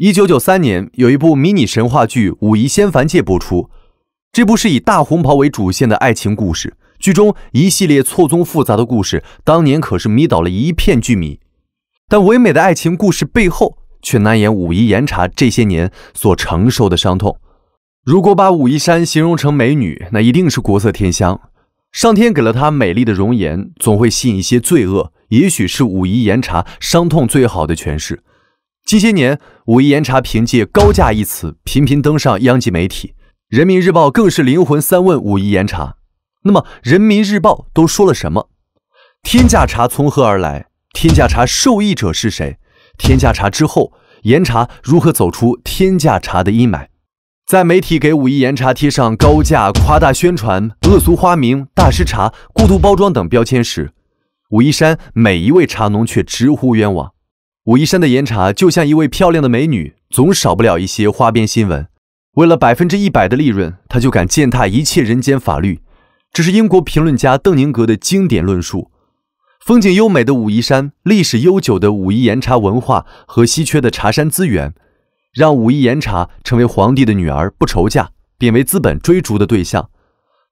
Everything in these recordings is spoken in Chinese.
一九九三年，有一部迷你神话剧《武夷仙凡界》播出。这部是以大红袍为主线的爱情故事，剧中一系列错综复杂的故事，当年可是迷倒了一片剧迷。但唯美的爱情故事背后，却难掩武夷岩茶这些年所承受的伤痛。如果把武夷山形容成美女，那一定是国色天香。上天给了她美丽的容颜，总会吸引一些罪恶，也许是武夷岩茶伤痛最好的诠释。近些年，武夷岩茶凭借“高价”一词频频登上央级媒体，《人民日报》更是灵魂三问武夷岩茶。那么，《人民日报》都说了什么？天价茶从何而来？天价茶受益者是谁？天价茶之后，岩茶如何走出天价茶的阴霾？在媒体给武夷岩茶贴上高价、夸大宣传、恶俗花名、大师茶、过度包装等标签时，武夷山每一位茶农却直呼冤枉。武夷山的岩茶就像一位漂亮的美女，总少不了一些花边新闻。为了百分之一百的利润，他就敢践踏一切人间法律。这是英国评论家邓宁格的经典论述。风景优美的武夷山，历史悠久的武夷岩茶文化和稀缺的茶山资源，让武夷岩茶成为皇帝的女儿不愁嫁，变为资本追逐的对象。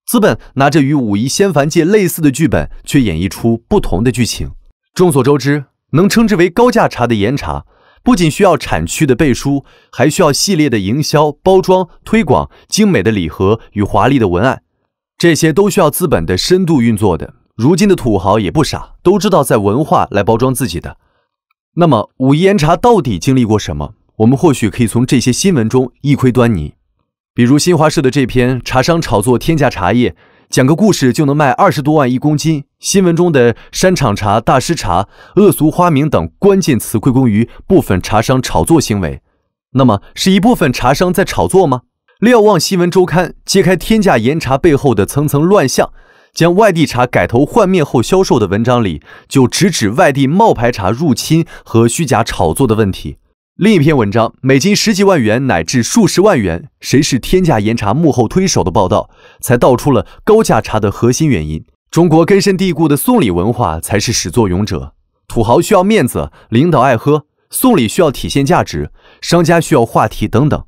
资本拿着与武夷仙凡界类似的剧本，却演绎出不同的剧情。众所周知。能称之为高价茶的岩茶，不仅需要产区的背书，还需要系列的营销、包装、推广、精美的礼盒与华丽的文案，这些都需要资本的深度运作的。如今的土豪也不傻，都知道在文化来包装自己的。那么武夷岩茶到底经历过什么？我们或许可以从这些新闻中一窥端倪，比如新华社的这篇《茶商炒作天价茶叶》。讲个故事就能卖二十多万一公斤，新闻中的“山场茶”“大师茶”“恶俗花名”等关键词，归功于部分茶商炒作行为。那么，是一部分茶商在炒作吗？《瞭望新闻周刊》揭开天价岩茶背后的层层乱象，将外地茶改头换面后销售的文章里，就直指外地冒牌茶入侵和虚假炒作的问题。另一篇文章，每斤十几万元乃至数十万元，谁是天价岩茶幕后推手的报道，才道出了高价茶的核心原因。中国根深蒂固的送礼文化才是始作俑者。土豪需要面子，领导爱喝，送礼需要体现价值，商家需要话题等等，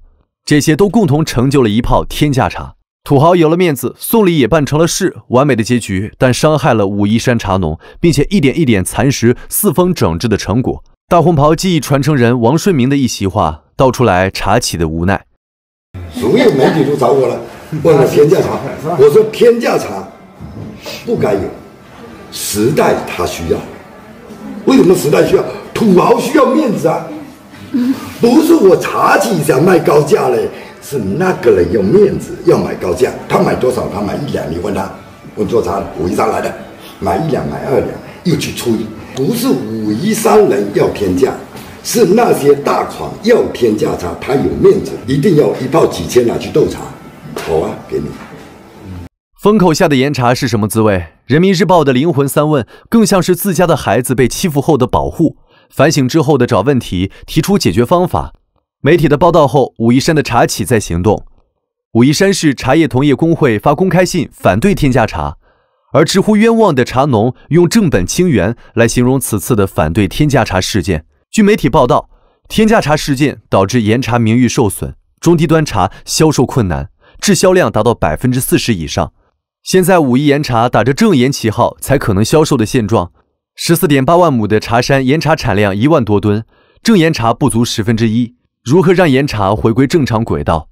这些都共同成就了一泡天价茶。土豪有了面子，送礼也办成了事，完美的结局，但伤害了武夷山茶农，并且一点一点蚕食四风整治的成果。大红袍技艺传承人王顺明的一席话，道出来茶企的无奈。所有媒体都找我了，我 说天价茶，我说天价茶不该有，时代它需要，为什么时代需要？土豪需要面子啊，不是我茶企想卖高价嘞，是那个人要面子要买高价，他买多少？他买一两，你问他，我做茶，我一上来的买一两买二两，又去抽。不是武夷山人要天价，是那些大款要天价茶，他有面子，一定要一泡几千拿去斗茶。好，给你。风口下的岩茶是什么滋味？人民日报的灵魂三问，更像是自家的孩子被欺负后的保护，反省之后的找问题，提出解决方法。媒体的报道后，武夷山的茶企在行动。武夷山市茶叶同业工会发公开信反对天价茶。而直呼冤枉的茶农用“正本清源”来形容此次的反对天价茶事件。据媒体报道，天价茶事件导致岩茶名誉受损，中低端茶销售困难，滞销量达到百分之四十以上。现在武夷岩茶打着正岩旗号才可能销售的现状，十四点八万亩的茶山，岩茶产量一万多吨，正岩茶不足十分之一。如何让岩茶回归正常轨道？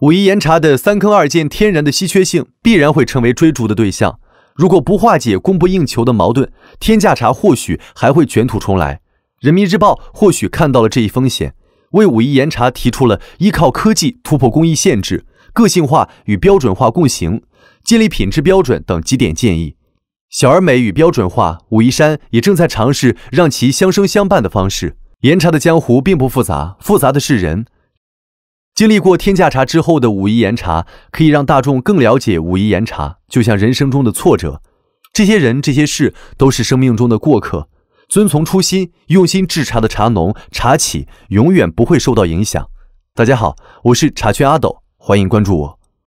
武夷岩茶的三坑二涧天然的稀缺性必然会成为追逐的对象。如果不化解供不应求的矛盾，天价茶或许还会卷土重来。人民日报或许看到了这一风险，为武夷岩茶提出了依靠科技突破工艺限制、个性化与标准化共行、建立品质标准等几点建议。小而美与标准化，武夷山也正在尝试让其相生相伴的方式。岩茶的江湖并不复杂，复杂的是人。经历过天价茶之后的武夷岩茶，可以让大众更了解武夷岩茶。就像人生中的挫折，这些人、这些事都是生命中的过客。遵从初心，用心制茶的茶农、茶企永远不会受到影响。大家好，我是茶圈阿斗，欢迎关注我。